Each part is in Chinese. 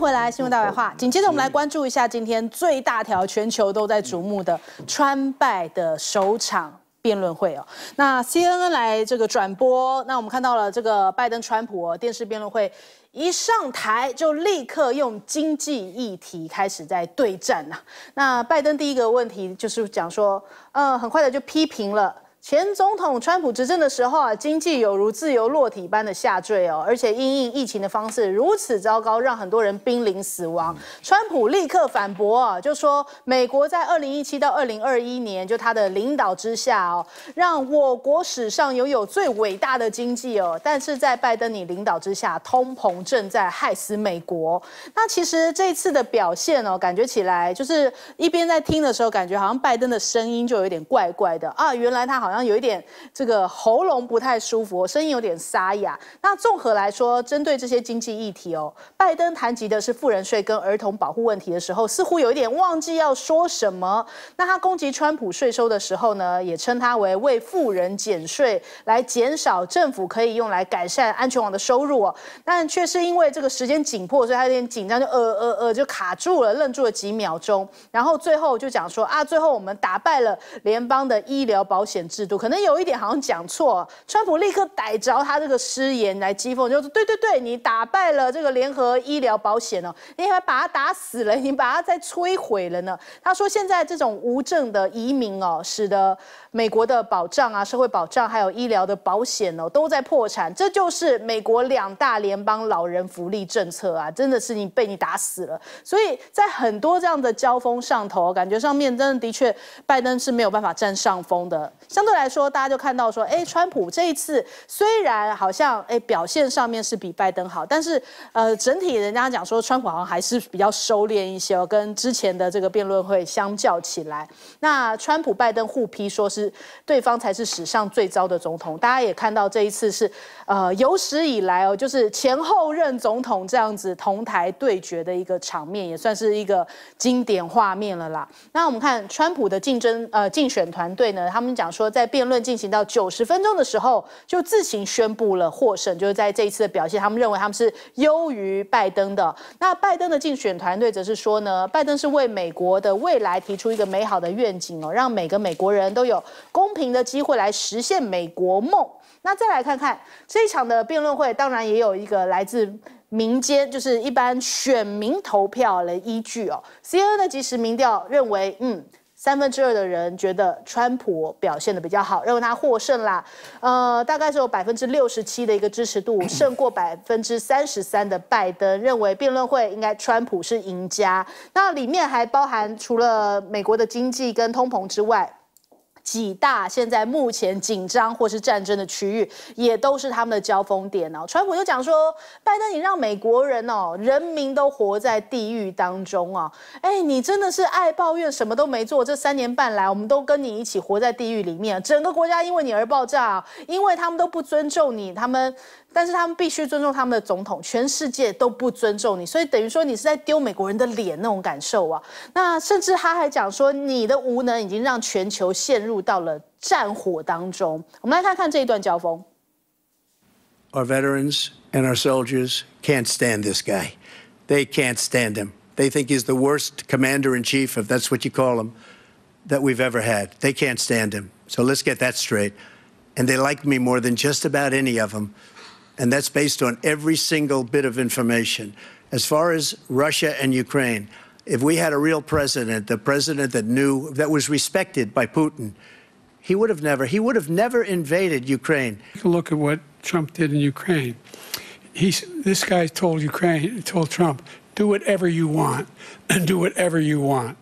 回来，新闻大白话。紧接着，我们来关注一下今天最大条，全球都在瞩目的川拜的首场辩论会哦。那 CNN 来这个转播，那我们看到了这个拜登、川普电视辩论会，一上台就立刻用经济议题开始在对战呐。那拜登第一个问题就是讲说，呃，很快的就批评了。前总统川普执政的时候啊，经济有如自由落体般的下坠哦，而且因应疫情的方式如此糟糕，让很多人濒临死亡。川普立刻反驳啊，就说美国在二零一七到二零二一年就他的领导之下哦，让我国史上拥有最伟大的经济哦，但是在拜登你领导之下，通膨正在害死美国。那其实这次的表现哦，感觉起来就是一边在听的时候，感觉好像拜登的声音就有点怪怪的啊，原来他好像。然后有一点这个喉咙不太舒服，声音有点沙哑。那综合来说，针对这些经济议题哦，拜登谈及的是富人税跟儿童保护问题的时候，似乎有一点忘记要说什么。那他攻击川普税收的时候呢，也称他为为富人减税，来减少政府可以用来改善安全网的收入哦。但却是因为这个时间紧迫，所以他有点紧张，就呃呃呃就卡住了，愣住了几秒钟。然后最后就讲说啊，最后我们打败了联邦的医疗保险。制度可能有一点好像讲错，川普立刻逮着他这个失言来讥讽，就是对对对，你打败了这个联合医疗保险哦，你还把他打死了，你把他再摧毁了呢。”他说：“现在这种无证的移民哦，使得美国的保障啊、社会保障还有医疗的保险哦，都在破产。这就是美国两大联邦老人福利政策啊，真的是你被你打死了。所以在很多这样的交锋上头，感觉上面真的的确，拜登是没有办法占上风的。像相对来说，大家就看到说，哎，川普这一次虽然好像哎表现上面是比拜登好，但是呃，整体人家讲说，川普好像还是比较收敛一些哦，跟之前的这个辩论会相较起来。那川普、拜登互批，说是对方才是史上最糟的总统。大家也看到这一次是呃有史以来哦，就是前后任总统这样子同台对决的一个场面，也算是一个经典画面了啦。那我们看川普的竞争呃竞选团队呢，他们讲说。在辩论进行到九十分钟的时候，就自行宣布了获胜。就是在这一次的表现，他们认为他们是优于拜登的。那拜登的竞选团队则是说呢，拜登是为美国的未来提出一个美好的愿景哦，让每个美国人都有公平的机会来实现美国梦。那再来看看这一场的辩论会，当然也有一个来自民间，就是一般选民投票的依据哦。C N 的即时民调认为，嗯。三分之二的人觉得川普表现的比较好，认为他获胜啦。呃，大概是有百分之六十七的一个支持度，胜过百分之三十三的拜登，认为辩论会应该川普是赢家。那里面还包含除了美国的经济跟通膨之外。几大现在目前紧张或是战争的区域，也都是他们的交锋点呢。川普就讲说，拜登，你让美国人哦，人民都活在地狱当中啊！哎，你真的是爱抱怨，什么都没做，这三年半来，我们都跟你一起活在地狱里面，整个国家因为你而爆炸，因为他们都不尊重你，他们。但是他们必须尊重他们的总统，全世界都不尊重你，所以等于说你是在丢美国人的脸那种感受啊。那甚至他还讲说，你的无能已经让全球陷入到了战火当中。我们来看看这一段交锋。Our veterans and our soldiers can't stand this guy. They can't stand him. They think he's the worst commander in chief, if that's what you call him, that we've ever had. They can't stand him. So let's get that straight. And they like me more than just about any of them and that's based on every single bit of information. As far as Russia and Ukraine, if we had a real president, the president that knew, that was respected by Putin, he would have never, he would have never invaded Ukraine. Take a look at what Trump did in Ukraine. He's, this guy told Ukraine, told Trump, do whatever you want and do whatever you want.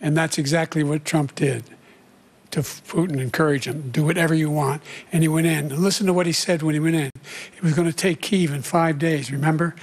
And that's exactly what Trump did to Putin, encourage him, do whatever you want. And he went in. And listen to what he said when he went in. He was going to take Kiev in five days, remember?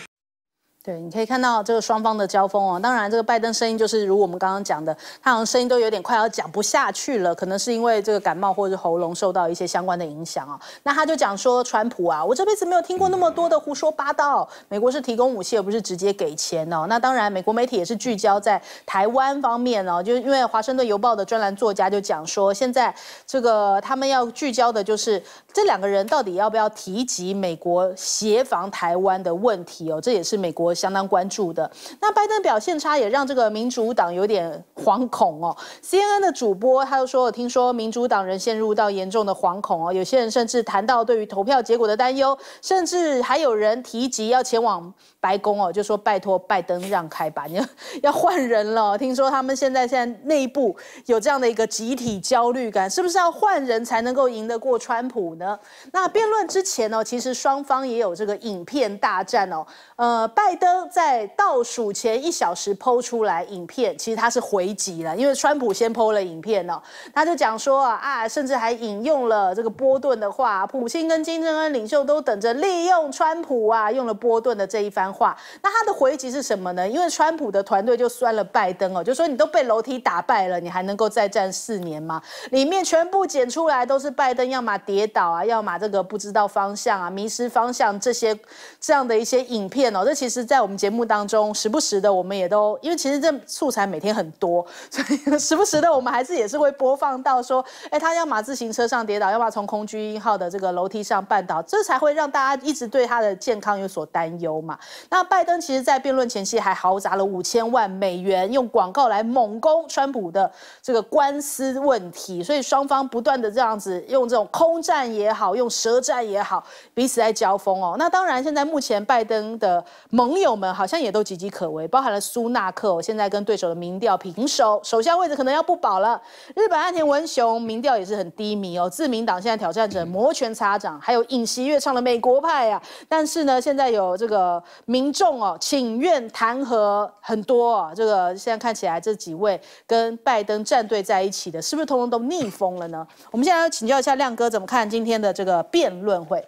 对，你可以看到这个双方的交锋哦。当然，这个拜登声音就是如我们刚刚讲的，他好像声音都有点快要讲不下去了，可能是因为这个感冒或者喉咙受到一些相关的影响哦。那他就讲说，川普啊，我这辈子没有听过那么多的胡说八道。美国是提供武器，而不是直接给钱哦。那当然，美国媒体也是聚焦在台湾方面哦，就是因为《华盛顿邮报》的专栏作家就讲说，现在这个他们要聚焦的就是这两个人到底要不要提及美国协防台湾的问题哦。这也是美国。相当关注的那拜登表现差，也让这个民主党有点惶恐哦。CNN 的主播他又说：“我听说民主党人陷入到严重的惶恐哦，有些人甚至谈到对于投票结果的担忧，甚至还有人提及要前往白宫哦，就说拜托拜登让开吧，要 要换人了。听说他们现在现在内部有这样的一个集体焦虑感，是不是要换人才能够赢得过川普呢？那辩论之前哦，其实双方也有这个影片大战哦。呃，拜。在倒数前一小时抛出来影片，其实他是回击了，因为川普先抛了影片哦，他就讲说啊，啊，甚至还引用了这个波顿的话，普京跟金正恩领袖都等着利用川普啊，用了波顿的这一番话。那他的回击是什么呢？因为川普的团队就酸了拜登哦，就说你都被楼梯打败了，你还能够再战四年吗？里面全部剪出来都是拜登，要么跌倒啊，要么这个不知道方向啊，迷失方向这些这样的一些影片哦，这其实。在我们节目当中，时不时的我们也都因为其实这素材每天很多，所以时不时的我们还是也是会播放到说，哎，他要么自行车上跌倒，要么从空军一号的这个楼梯上绊倒，这才会让大家一直对他的健康有所担忧嘛。那拜登其实，在辩论前夕还豪砸了五千万美元，用广告来猛攻川普的这个官司问题，所以双方不断的这样子用这种空战也好，用舌战也好，彼此在交锋哦。那当然，现在目前拜登的盟友。我们好像也都岌岌可危，包含了苏纳克，哦，现在跟对手的民调平手，首相位置可能要不保了。日本岸田文雄民调也是很低迷哦，自民党现在挑战者摩拳擦掌，还有尹锡悦唱的美国派啊，但是呢，现在有这个民众哦请愿弹劾很多，这个现在看起来这几位跟拜登战队在一起的，是不是通通都逆风了呢？我们现在要请教一下亮哥怎么看今天的这个辩论会。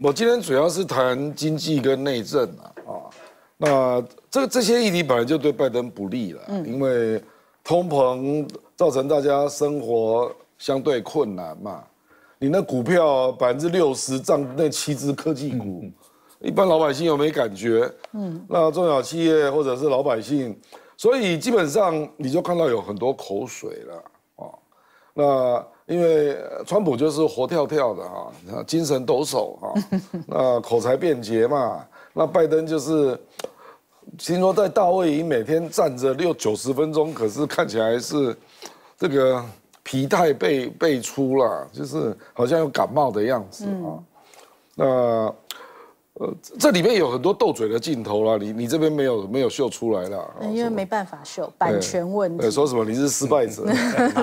我今天主要是谈经济跟内政啊，啊，那这这些议题本来就对拜登不利了，因为通膨造成大家生活相对困难嘛，你那股票百分之六十占那七只科技股，一般老百姓有没感觉？嗯，那中小企业或者是老百姓，所以基本上你就看到有很多口水了，啊，那。因为川普就是活跳跳的哈，精神抖擞哈，那口才便捷嘛。那拜登就是听说在大卫营每天站着六九十分钟，可是看起来是这个疲态被被出了，就是好像有感冒的样子啊。那。呃，这里面有很多斗嘴的镜头啦，你你这边没有没有秀出来啦，因为没办法秀，版权问题。说什么你是失败者，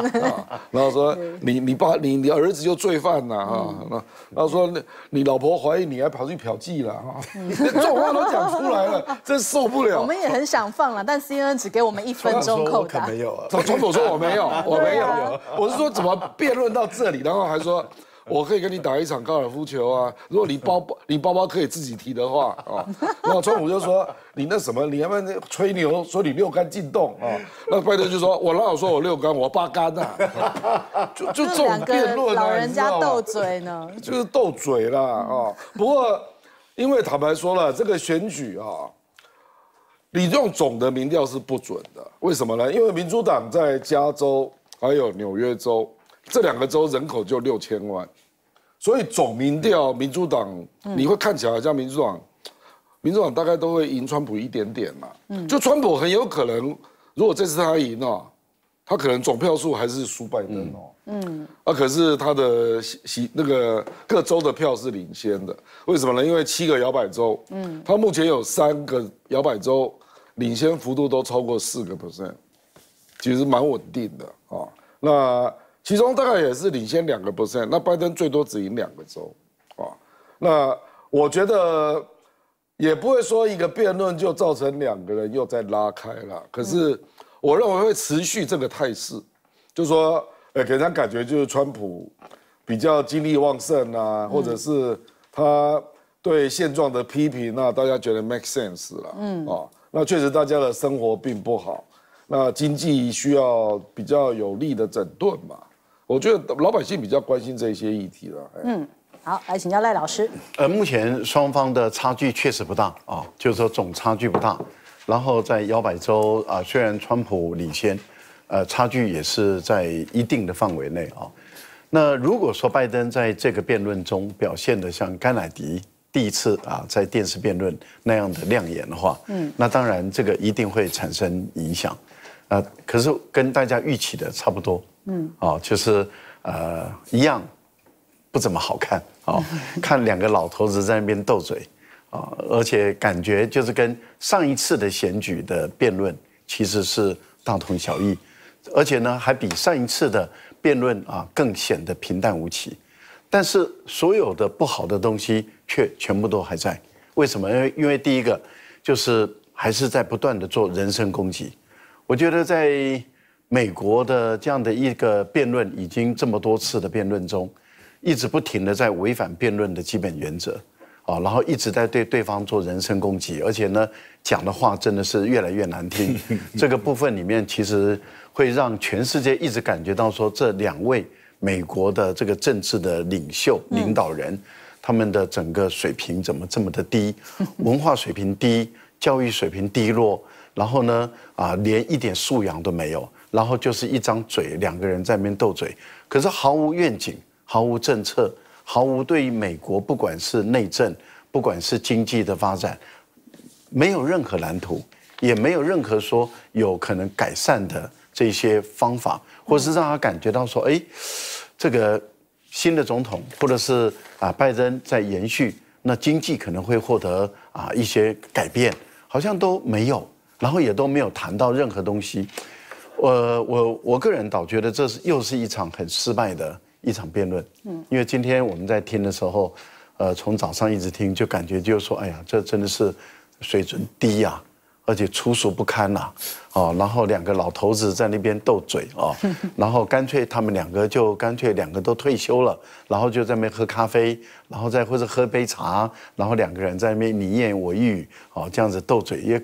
然后说你你爸你你儿子就罪犯啦。哈，然后说那你老婆怀疑你还跑去嫖妓了哈，种话都讲出来了，真受不了。我们也很想放了，但 CNN 只给我们一分钟，可没有。川左说我没有，我没有，我是说怎么辩论到这里，然后还说。我可以跟你打一场高尔夫球啊！如果你包包 你包包可以自己提的话啊，那川普就说你那什么，你要不要吹牛说你六杆进洞啊？那拜登就说，我老有说我六杆，我八杆啊！就就辩论，老人家斗嘴呢，就是斗嘴了啊。不过，因为坦白说了，这个选举啊，你用总的民调是不准的。为什么呢？因为民主党在加州还有纽约州这两个州人口就六千万。所以总民调，民主党你会看起来像民主党，民主党大概都会赢川普一点点嘛。嗯，就川普很有可能，如果这次他赢了，他可能总票数还是输拜登哦。嗯，啊，可是他的那个各州的票是领先的，为什么呢？因为七个摇摆州，嗯，他目前有三个摇摆州领先幅度都超过四个 percent，其实蛮稳定的啊。那其中大概也是领先两个 percent，那拜登最多只赢两个州，啊，那我觉得也不会说一个辩论就造成两个人又在拉开了。可是我认为会持续这个态势，就说，给人感觉就是川普比较精力旺盛啊，或者是他对现状的批评，那大家觉得 make sense 了，嗯，啊，那确实大家的生活并不好，那经济需要比较有力的整顿嘛。我觉得老百姓比较关心这些议题了。嗯，好，来请教赖老师。呃，目前双方的差距确实不大啊，就是说总差距不大。然后在摇摆州啊，虽然川普领先，呃，差距也是在一定的范围内啊。那如果说拜登在这个辩论中表现的像甘乃迪第一次啊在电视辩论那样的亮眼的话，嗯，那当然这个一定会产生影响。呃，可是跟大家预期的差不多，嗯，哦，就是呃一样，不怎么好看，哦，看两个老头子在那边斗嘴，啊，而且感觉就是跟上一次的选举的辩论其实是大同小异，而且呢还比上一次的辩论啊更显得平淡无奇，但是所有的不好的东西却全部都还在，为什么？因为因为第一个就是还是在不断的做人身攻击。我觉得在美国的这样的一个辩论，已经这么多次的辩论中，一直不停的在违反辩论的基本原则，啊，然后一直在对对方做人身攻击，而且呢，讲的话真的是越来越难听。这个部分里面，其实会让全世界一直感觉到说，这两位美国的这个政治的领袖领导人，他们的整个水平怎么这么的低，文化水平低，教育水平低落。然后呢？啊，连一点素养都没有，然后就是一张嘴，两个人在那边斗嘴，可是毫无愿景，毫无政策，毫无对于美国不管是内政，不管是经济的发展，没有任何蓝图，也没有任何说有可能改善的这些方法，或是让他感觉到说，哎，这个新的总统，或者是啊，拜登在延续，那经济可能会获得啊一些改变，好像都没有。然后也都没有谈到任何东西，呃，我我个人倒觉得这是又是一场很失败的一场辩论，嗯，因为今天我们在听的时候，呃，从早上一直听就感觉就说，哎呀，这真的是水准低呀，而且粗俗不堪呐，哦，然后两个老头子在那边斗嘴哦，然后干脆他们两个就干脆两个都退休了，然后就在那边喝咖啡，然后再或者喝杯茶，然后两个人在那边你言我语哦，这样子斗嘴也。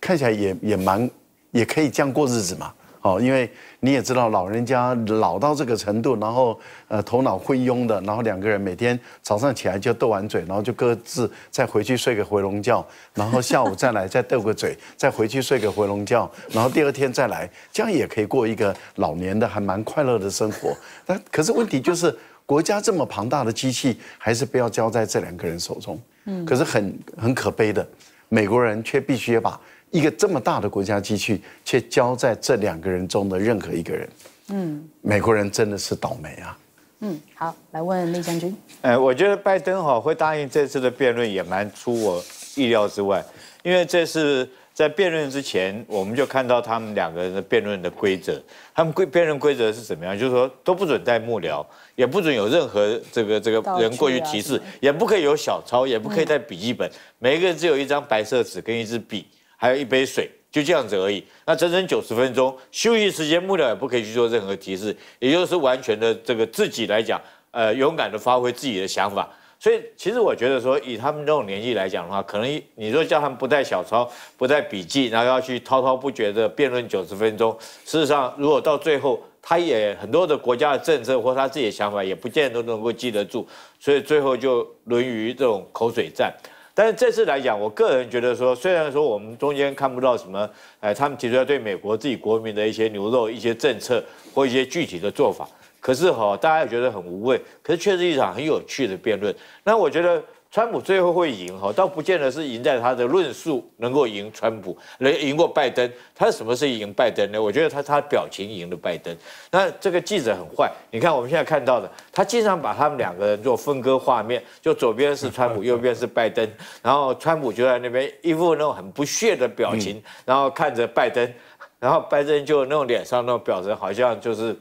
看起来也也蛮，也可以这样过日子嘛，哦，因为你也知道老人家老到这个程度，然后呃头脑昏庸的，然后两个人每天早上起来就斗完嘴，然后就各自再回去睡个回笼觉，然后下午再来再斗个嘴，再回去睡个回笼觉，然后第二天再来，这样也可以过一个老年的还蛮快乐的生活。但可是问题就是国家这么庞大的机器，还是不要交在这两个人手中。嗯，可是很很可悲的，美国人却必须把。一个这么大的国家机器，却交在这两个人中的任何一个人，嗯，美国人真的是倒霉啊。嗯，好，来问内将军。哎，我觉得拜登哈会答应这次的辩论也蛮出我意料之外，因为这是在辩论之前我们就看到他们两个人的辩论的规则，他们规辩论规则是怎么样？就是说都不准带幕僚，也不准有任何这个这个人过去提示，也不可以有小抄，也不可以带笔记本，每个人只有一张白色纸跟一支笔。还有一杯水，就这样子而已。那整整九十分钟休息时间，幕僚也不可以去做任何提示，也就是完全的这个自己来讲，呃，勇敢的发挥自己的想法。所以，其实我觉得说，以他们这种年纪来讲的话，可能你说叫他们不带小抄、不带笔记，然后要去滔滔不绝的辩论九十分钟，事实上，如果到最后，他也很多的国家的政策或他自己的想法，也不见得能够记得住，所以最后就沦于这种口水战。但是这次来讲，我个人觉得说，虽然说我们中间看不到什么，哎，他们提出来对美国自己国民的一些牛肉、一些政策或一些具体的做法，可是哈，大家觉得很无味。可是确实一场很有趣的辩论。那我觉得。川普最后会赢，哈，倒不见得是赢在他的论述能够赢川普，能赢过拜登。他什么是赢拜登呢？我觉得他他表情赢了拜登。那这个记者很坏，你看我们现在看到的，他经常把他们两个人做分割画面，就左边是川普，右边是拜登，然后川普就在那边一副那种很不屑的表情，然后看着拜登，然后拜登就那种脸上那种表情好像就是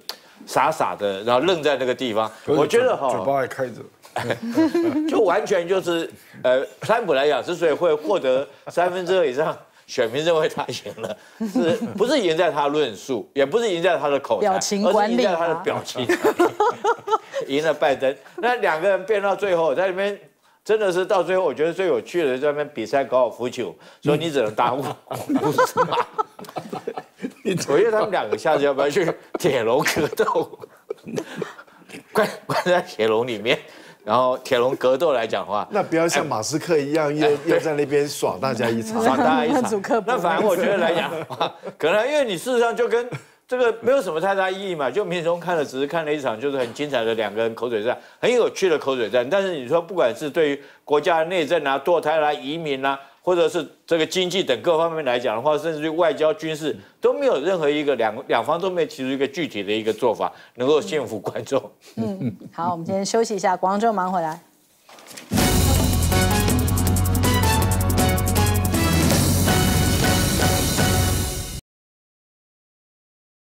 傻傻的，然后愣在那个地方。我觉得哈，嘴巴还开着。就完全就是，呃，特普来讲，之所以会获得三分之二以上选民认为他赢了，是不是赢在他论述，也不是赢在他的口才，而是赢在他的表情。赢了拜登，那两个人变到最后，在里面真的是到最后，我觉得最有趣的在那边比赛高尔夫球，所以你只能打我，不是吗？我觉得他们两个下次要不要去铁笼格斗，关关在铁笼里面。然后铁笼格斗来讲话，那不要像马斯克一样，又又在那边耍大家一场，耍大家一场。那反正我觉得来讲，话，可能因为你事实上就跟这个没有什么太大意义嘛，就民众看了只是看了一场就是很精彩的两个人口水战，很有趣的口水战。但是你说不管是对于国家的内政啊、堕胎啊、移民啊。或者是这个经济等各方面来讲的话，甚至于外交、军事都没有任何一个两两方都没有提出一个具体的一个做法，能够幸福观众。嗯，好，我们先休息一下，广州忙回来。